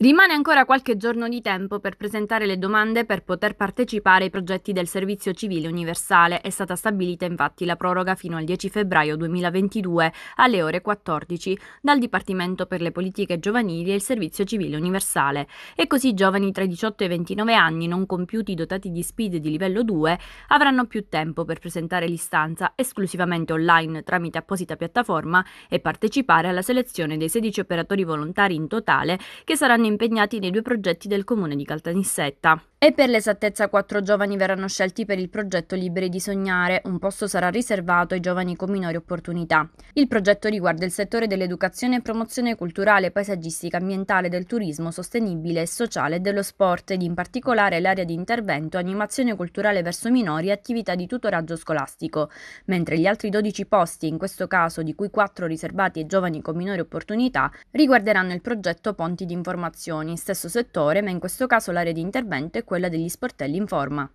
Rimane ancora qualche giorno di tempo per presentare le domande per poter partecipare ai progetti del Servizio Civile Universale. È stata stabilita infatti la proroga fino al 10 febbraio 2022 alle ore 14 dal Dipartimento per le politiche giovanili e il Servizio Civile Universale. E così i giovani tra i 18 e i 29 anni non compiuti dotati di SPID di livello 2 avranno più tempo per presentare l'istanza esclusivamente online tramite apposita piattaforma e partecipare alla selezione dei 16 operatori volontari in totale che saranno impegnati nei due progetti del comune di Caltanissetta. E per l'esattezza quattro giovani verranno scelti per il progetto Liberi di Sognare, un posto sarà riservato ai giovani con minori opportunità. Il progetto riguarda il settore dell'educazione e promozione culturale, paesaggistica, ambientale, del turismo sostenibile e sociale, dello sport ed in particolare l'area di intervento animazione culturale verso minori e attività di tutoraggio scolastico, mentre gli altri 12 posti, in questo caso di cui quattro riservati ai giovani con minori opportunità, riguarderanno il progetto Ponti di Informazioni, stesso settore ma in questo caso l'area di intervento è quella degli sportelli in forma.